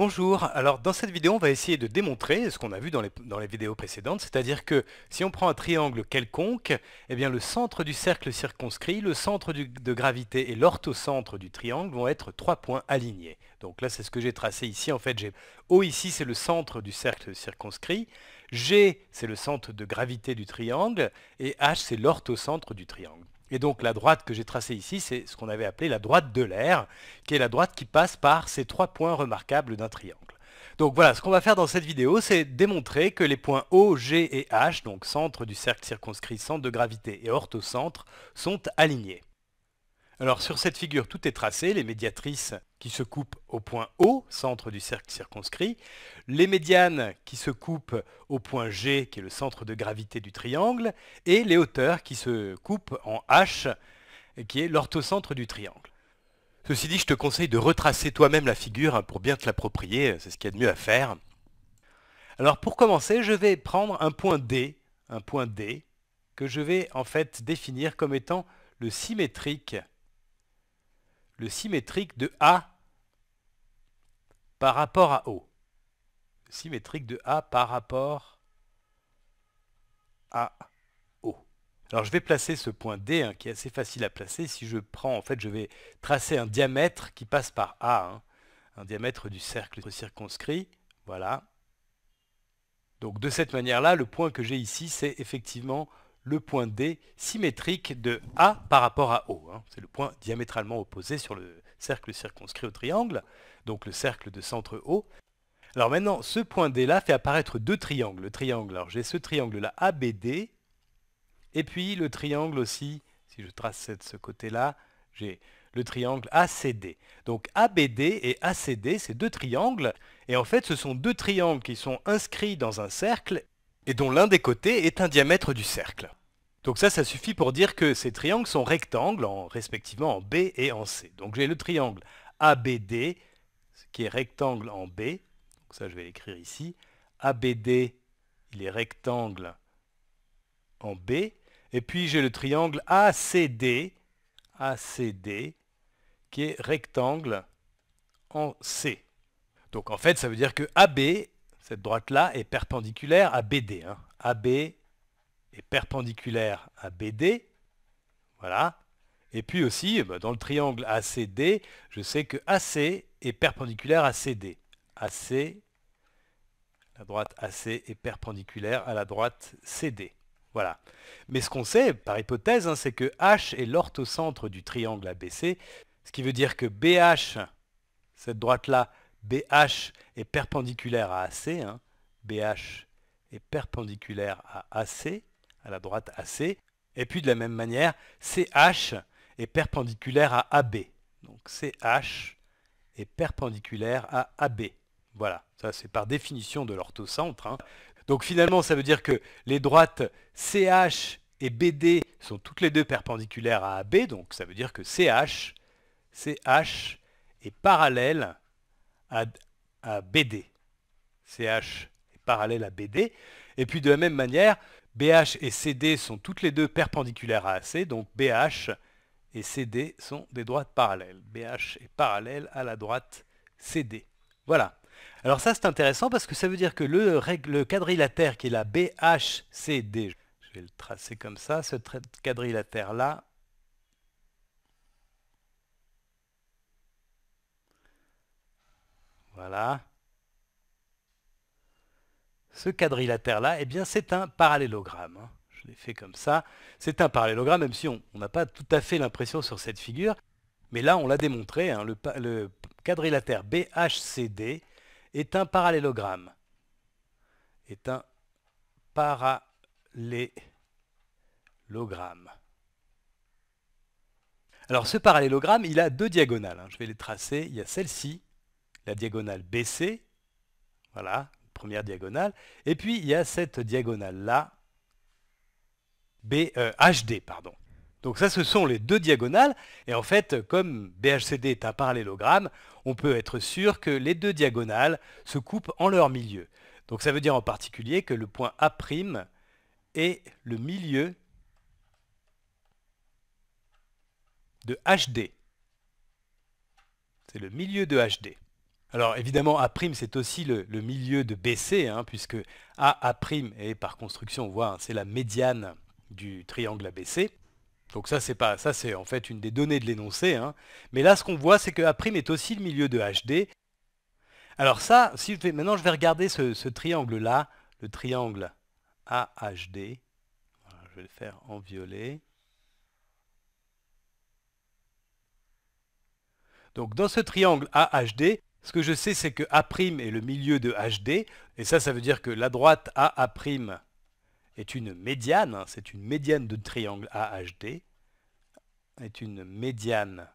Bonjour, alors dans cette vidéo on va essayer de démontrer ce qu'on a vu dans les, vidéos précédentes, c'est-à-dire que si on prend un triangle quelconque, eh bien le centre du cercle circonscrit, le centre de gravité et l'orthocentre du triangle vont être trois points alignés. Donc là c'est ce que j'ai tracé ici, en fait j'ai O ici c'est le centre du cercle circonscrit, G c'est le centre de gravité du triangle et H c'est l'orthocentre du triangle. Et donc la droite que j'ai tracée ici, c'est ce qu'on avait appelé la droite de l'air, qui est la droite qui passe par ces trois points remarquables d'un triangle. Donc voilà, ce qu'on va faire dans cette vidéo, c'est démontrer que les points O, G et H, donc centre du cercle circonscrit, centre de gravité et orthocentre, sont alignés. Alors sur cette figure, tout est tracé, les médiatrices qui se coupent au point O, centre du cercle circonscrit, les médianes qui se coupent au point G, qui est le centre de gravité du triangle, et les hauteurs qui se coupent en H, qui est l'orthocentre du triangle. Ceci dit, je te conseille de retracer toi-même la figure hein, pour bien te l'approprier, c'est ce qu'il y a de mieux à faire. Alors pour commencer, je vais prendre un point D, un point D, que je vais en fait définir comme étant le symétrique le symétrique de A par rapport à O. Symétrique de A par rapport à O. Alors je vais placer ce point D hein, qui est assez facile à placer. Si je prends, en fait, je vais tracer un diamètre qui passe par A. Hein. un diamètre du cercle circonscrit. Voilà. Donc de cette manière-là, le point que j'ai ici, c'est effectivement le point D symétrique de A par rapport à O. Hein. C'est le point diamétralement opposé sur le cercle circonscrit au triangle, donc le cercle de centre O. Alors maintenant, ce point D là fait apparaître deux triangles. Le triangle, alors j'ai ce triangle là ABD, et puis le triangle aussi, si je trace de ce côté-là, j'ai le triangle ACD. Donc ABD et ACD, c'est deux triangles, et en fait ce sont deux triangles qui sont inscrits dans un cercle, et dont l'un des côtés est un diamètre du cercle. Donc ça, ça suffit pour dire que ces triangles sont rectangles, en, respectivement en B et en C. Donc j'ai le triangle ABD, qui est rectangle en B, donc ça je vais l'écrire ici, ABD, il est rectangle en B, et puis j'ai le triangle ACD, ACD, qui est rectangle en C. Donc en fait, ça veut dire que AB cette droite-là est perpendiculaire à BD. Hein. AB est perpendiculaire à BD. Voilà. Et puis aussi, eh ben, dans le triangle ACD, je sais que AC est perpendiculaire à CD. AC, la droite AC est perpendiculaire à la droite CD. Voilà. Mais ce qu'on sait, par hypothèse, hein, c'est que H est l'orthocentre du triangle ABC, ce qui veut dire que BH, cette droite-là, BH est perpendiculaire à AC. Hein. BH est perpendiculaire à AC, à la droite AC. Et puis de la même manière, CH est perpendiculaire à AB. Donc CH est perpendiculaire à AB. Voilà, ça c'est par définition de l'orthocentre. Hein. Donc finalement, ça veut dire que les droites CH et BD sont toutes les deux perpendiculaires à AB, donc ça veut dire que CH, CH est parallèle à, BD. CH est parallèle à BD. Et puis de la même manière, BH et CD sont toutes les deux perpendiculaires à AC, donc BH et CD sont des droites parallèles. BH est parallèle à la droite CD. Voilà. Alors ça c'est intéressant parce que ça veut dire que le, le quadrilatère qui est la BHCD, je vais le tracer comme ça, ce quadrilatère là, Voilà. Ce quadrilatère-là, eh bien, c'est un parallélogramme. Hein. Je l'ai fait comme ça. C'est un parallélogramme, même si on n'a pas tout à fait l'impression sur cette figure. Mais là, on l'a démontré, hein, le, le quadrilatère BHCD est un parallélogramme. Est un parallélogramme. Alors ce parallélogramme, il a deux diagonales. Hein. Je vais les tracer. Il y a celle-ci la diagonale BC, voilà, première diagonale, et puis il y a cette diagonale-là, HD, euh, pardon. Donc ça, ce sont les deux diagonales, et en fait, comme BHCD est un parallélogramme, on peut être sûr que les deux diagonales se coupent en leur milieu. Donc ça veut dire en particulier que le point A' est le milieu de HD. C'est le milieu de HD. Alors évidemment, A' c'est aussi le, milieu de BC, hein, puisque A, est par construction, on voit, hein, c'est la médiane du triangle ABC. Donc ça c'est pas ça c'est en fait une des données de l'énoncé. Hein. Mais là ce qu'on voit c'est que A' est aussi le milieu de HD. Alors ça, si maintenant je vais regarder ce, triangle là, le triangle AHD. je vais le faire en violet. Donc dans ce triangle AHD, ce que je sais, c'est que A' est le milieu de HD, et ça, ça veut dire que la droite AA' est une médiane, hein, c'est une médiane de triangle AHD, est une médiane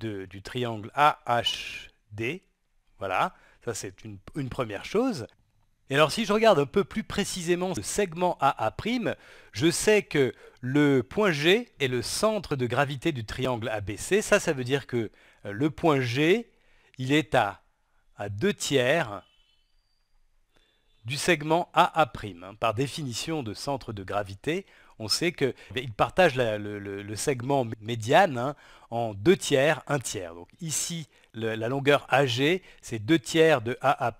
du triangle AHD, voilà, ça c'est une première chose. Et alors si je regarde un peu plus précisément le segment AA', je sais que le point G est le centre de gravité du triangle ABC. Ça, ça veut dire que euh, le point G, il est à, 2 tiers du segment AA'. Hein, par définition de centre de gravité, on sait qu'il eh partage le, segment médiane hein, en 2 tiers, 1 tiers. Donc ici, la longueur AG, c'est 2 tiers de AA',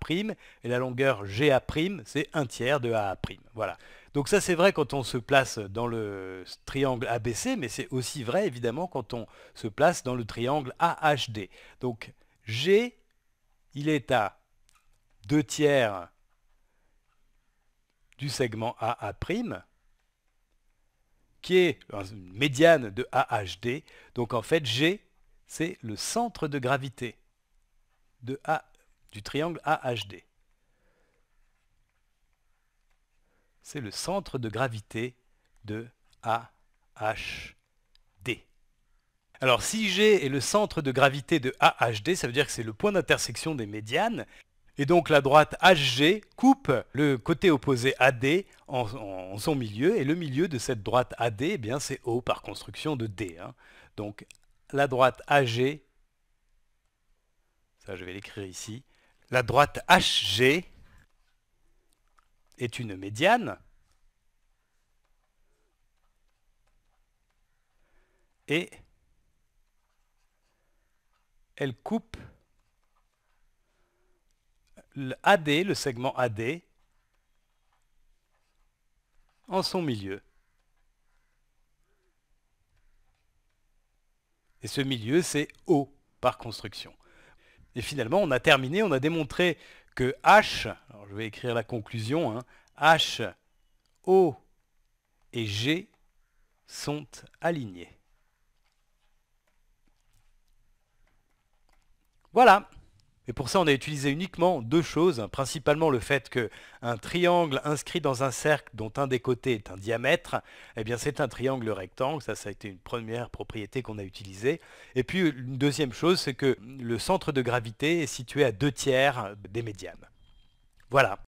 et la longueur GA', c'est 1 tiers de AA'. Voilà. Donc ça, c'est vrai quand on se place dans le triangle ABC, mais c'est aussi vrai, évidemment, quand on se place dans le triangle AHD. Donc G, il est à 2 tiers du segment AA', qui est une médiane de AHD. Donc en fait, G, c'est le centre de gravité de A, du triangle AHD. C'est le centre de gravité de AHD. Alors si G est le centre de gravité de AHD, ça veut dire que c'est le point d'intersection des médianes. Et donc la droite HG coupe le côté opposé AD en, en son milieu, et le milieu de cette droite AD, eh bien c'est O par construction de D. Hein. Donc la droite AG, ça je vais l'écrire ici, la droite HG est une médiane et elle coupe le AD, le segment AD, en son milieu. Et ce milieu, c'est O par construction. Et finalement, on a terminé, on a démontré que H, alors je vais écrire la conclusion, hein, H, O et G sont alignés. Voilà. Et pour ça, on a utilisé uniquement deux choses, hein. principalement le fait qu'un triangle inscrit dans un cercle dont un des côtés est un diamètre, eh bien c'est un triangle rectangle, ça ça a été une première propriété qu'on a utilisée. Et puis une deuxième chose, c'est que le centre de gravité est situé à deux tiers des médianes. Voilà.